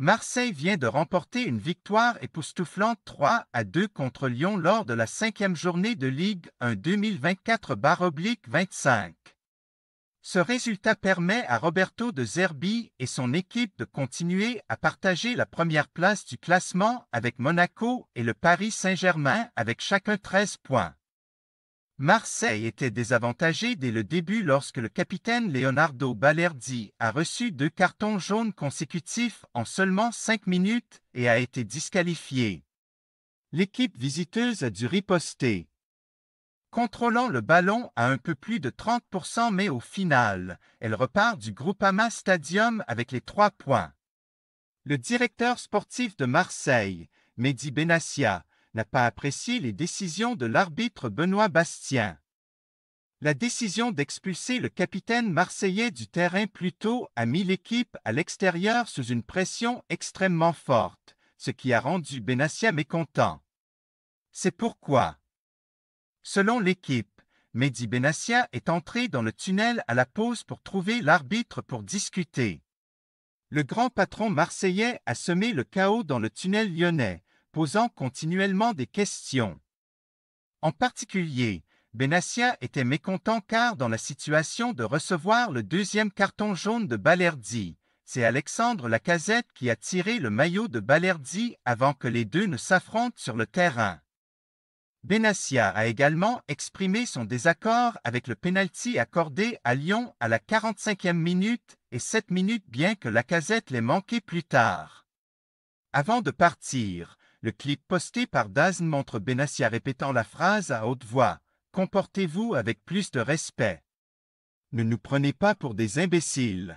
Marseille vient de remporter une victoire époustouflante 3 à 2 contre Lyon lors de la cinquième journée de Ligue 1 2024-25. Ce résultat permet à Roberto de Zerbi et son équipe de continuer à partager la première place du classement avec Monaco et le Paris Saint-Germain avec chacun 13 points. Marseille était désavantagée dès le début lorsque le capitaine Leonardo Balerdi a reçu deux cartons jaunes consécutifs en seulement cinq minutes et a été disqualifié. L'équipe visiteuse a dû riposter. Contrôlant le ballon à un peu plus de 30% mais au final, elle repart du Groupama Stadium avec les trois points. Le directeur sportif de Marseille, Mehdi Benassia, n'a pas apprécié les décisions de l'arbitre Benoît Bastien. La décision d'expulser le capitaine marseillais du terrain plus tôt a mis l'équipe à l'extérieur sous une pression extrêmement forte, ce qui a rendu Benassia mécontent. C'est pourquoi, selon l'équipe, Mehdi Benassia est entré dans le tunnel à la pause pour trouver l'arbitre pour discuter. Le grand patron marseillais a semé le chaos dans le tunnel lyonnais, posant continuellement des questions. En particulier, Benassia était mécontent car dans la situation de recevoir le deuxième carton jaune de Balerdi, c'est Alexandre Lacazette qui a tiré le maillot de Balerdi avant que les deux ne s'affrontent sur le terrain. Benassia a également exprimé son désaccord avec le penalty accordé à Lyon à la 45e minute et 7 minutes bien que Lacazette l'ait manqué plus tard. Avant de partir, le clip posté par Dazn montre Benassia répétant la phrase à haute voix « Comportez-vous avec plus de respect. Ne nous prenez pas pour des imbéciles.